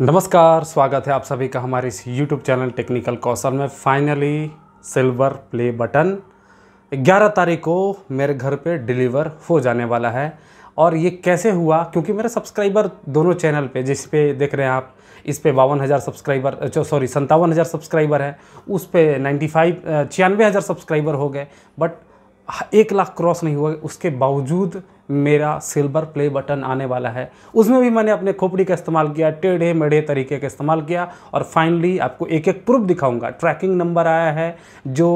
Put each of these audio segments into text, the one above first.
नमस्कार स्वागत है आप सभी का हमारे इस यूट्यूब चैनल टेक्निकल कौशल में फाइनली सिल्वर प्ले बटन 11 तारीख को मेरे घर पे डिलीवर हो जाने वाला है और ये कैसे हुआ क्योंकि मेरे सब्सक्राइबर दोनों चैनल पे जिस पे देख रहे हैं आप इस पे बावन हज़ार सब्सक्राइबर जो सॉरी संतावन हज़ार सब्सक्राइबर है उस पर नाइन्टी फाइव छियानवे हज़ार सब्सक्राइबर हो गए बट एक लाख क्रॉस नहीं हुआ उसके बावजूद मेरा सिल्वर प्ले बटन आने वाला है उसमें भी मैंने अपने खोपड़ी का इस्तेमाल किया टेढ़े मेढ़े तरीके का इस्तेमाल किया और फाइनली आपको एक एक प्रूफ दिखाऊंगा ट्रैकिंग नंबर आया है जो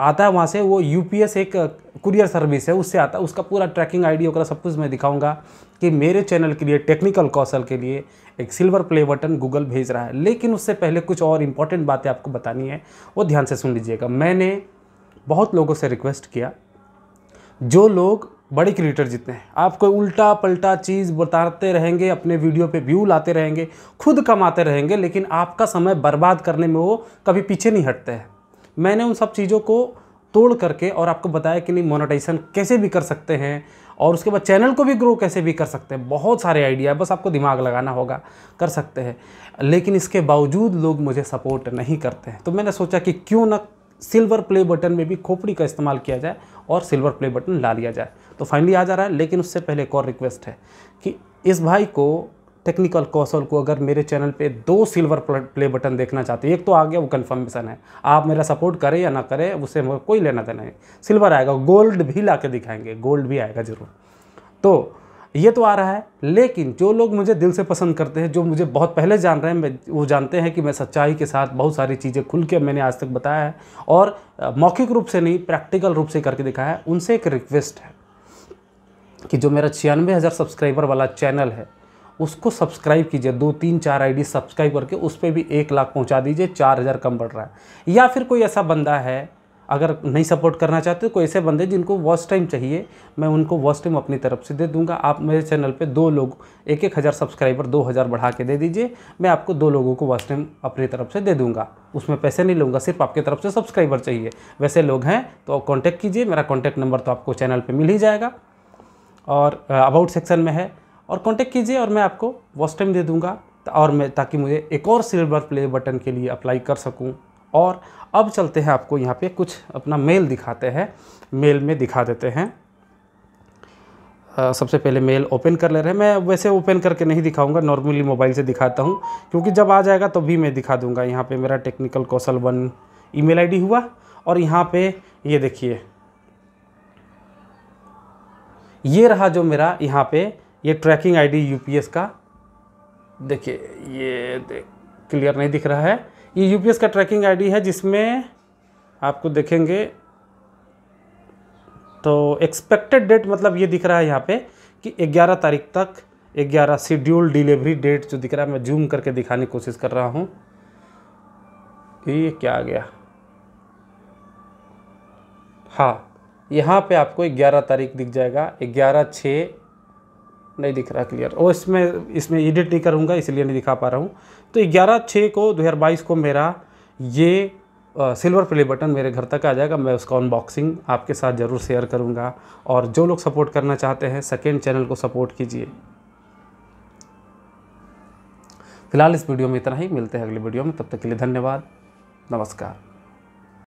आता है वहाँ से वो यूपीएस एक कुरियर सर्विस है उससे आता है उसका पूरा ट्रैकिंग आईडी वगैरह सब कुछ मैं दिखाऊंगा कि मेरे चैनल के लिए टेक्निकल कौशल के लिए एक सिल्वर प्ले बटन गूगल भेज रहा है लेकिन उससे पहले कुछ और इम्पॉर्टेंट बातें आपको बतानी है वो ध्यान से सुन लीजिएगा मैंने बहुत लोगों से रिक्वेस्ट किया जो लोग बड़े क्रिएटर जितने हैं आपको उल्टा पलटा चीज़ बताते रहेंगे अपने वीडियो पे व्यू लाते रहेंगे खुद कमाते रहेंगे लेकिन आपका समय बर्बाद करने में वो कभी पीछे नहीं हटते हैं मैंने उन सब चीज़ों को तोड़ करके और आपको बताया कि नहीं मोनेटाइजेशन कैसे भी कर सकते हैं और उसके बाद चैनल को भी ग्रो कैसे भी कर सकते हैं बहुत सारे आइडिया है बस आपको दिमाग लगाना होगा कर सकते हैं लेकिन इसके बावजूद लोग मुझे सपोर्ट नहीं करते हैं तो मैंने सोचा कि क्यों ना सिल्वर प्ले बटन में भी खोपड़ी का इस्तेमाल किया जाए और सिल्वर प्ले बटन ला लिया जाए तो फाइनली आ जा रहा है लेकिन उससे पहले एक और रिक्वेस्ट है कि इस भाई को टेक्निकल कौशल को अगर मेरे चैनल पे दो सिल्वर प्ले बटन देखना चाहते हैं एक तो आ गया वो कन्फर्मेशन है आप मेरा सपोर्ट करें या ना करें उसे कोई लेना देना नहीं सिल्वर आएगा गोल्ड भी ला के दिखाएंगे गोल्ड भी आएगा ज़रूर तो ये तो आ रहा है लेकिन जो लोग मुझे दिल से पसंद करते हैं जो मुझे बहुत पहले जान रहे हैं वो जानते हैं कि मैं सच्चाई के साथ बहुत सारी चीज़ें खुल के मैंने आज तक बताया है और मौखिक रूप से नहीं प्रैक्टिकल रूप से करके दिखाया है उनसे एक रिक्वेस्ट है कि जो मेरा छियानवे हज़ार सब्सक्राइबर वाला चैनल है उसको सब्सक्राइब कीजिए दो तीन चार आईडी सब्सक्राइब करके उस पर भी एक लाख पहुंचा दीजिए चार हज़ार कम बढ़ रहा है या फिर कोई ऐसा बंदा है अगर नहीं सपोर्ट करना चाहते तो कोई ऐसे बंदे जिनको वॉच टाइम चाहिए मैं उनको वॉच टाइम अपनी तरफ से दे दूंगा आप मेरे चैनल पे दो लोग एक एक हज़ार सब्सक्राइबर दो हज़ार बढ़ा के दे दीजिए मैं आपको दो लोगों को वॉच टाइम अपनी तरफ से दे दूंगा उसमें पैसे नहीं लूँगा सिर्फ आपकी तरफ से सब्सक्राइबर चाहिए वैसे लोग हैं तो कॉन्टैक्ट कीजिए मेरा कॉन्टैक्ट नंबर तो आपको चैनल पर मिल ही जाएगा और अबाउट सेक्शन में है और कॉन्टैक्ट कीजिए और मैं आपको वॉच टाइम दे दूँगा और मैं ताकि मुझे एक और सिल्वर प्ले बटन के लिए अप्लाई कर सकूँ और अब चलते हैं आपको यहाँ पे कुछ अपना मेल दिखाते हैं मेल में दिखा देते हैं आ, सबसे पहले मेल ओपन कर ले रहे हैं मैं वैसे ओपन करके नहीं दिखाऊंगा नॉर्मली मोबाइल से दिखाता हूँ क्योंकि जब आ जाएगा तो भी मैं दिखा दूंगा यहाँ पर मेरा टेक्निकल कौशल वन ई मेल हुआ और यहाँ पे ये देखिए ये रहा जो मेरा यहाँ पे ये ट्रैकिंग आईडी यूपीएस का देखिए ये देख क्लियर नहीं दिख रहा है ये यू का ट्रैकिंग आईडी है जिसमें आपको देखेंगे तो एक्सपेक्टेड डेट मतलब ये दिख रहा है यहाँ पे कि 11 तारीख तक 11 शेड्यूल डिलीवरी डेट जो दिख रहा है मैं जूम करके दिखाने की कोशिश कर रहा हूँ ये क्या आ गया हाँ यहाँ पे आपको 11 तारीख दिख जाएगा 11 छः नहीं दिख रहा क्लियर और इसमें इसमें एडिट नहीं करूँगा इसलिए नहीं दिखा पा रहा हूँ तो ग्यारह छः को दो को मेरा ये सिल्वर प्ले बटन मेरे घर तक आ जाएगा मैं उसका अनबॉक्सिंग आपके साथ ज़रूर शेयर करूँगा और जो लोग सपोर्ट करना चाहते हैं सेकेंड चैनल को सपोर्ट कीजिए फिलहाल इस वीडियो में इतना ही मिलते हैं अगले वीडियो में तब तक के लिए धन्यवाद नमस्कार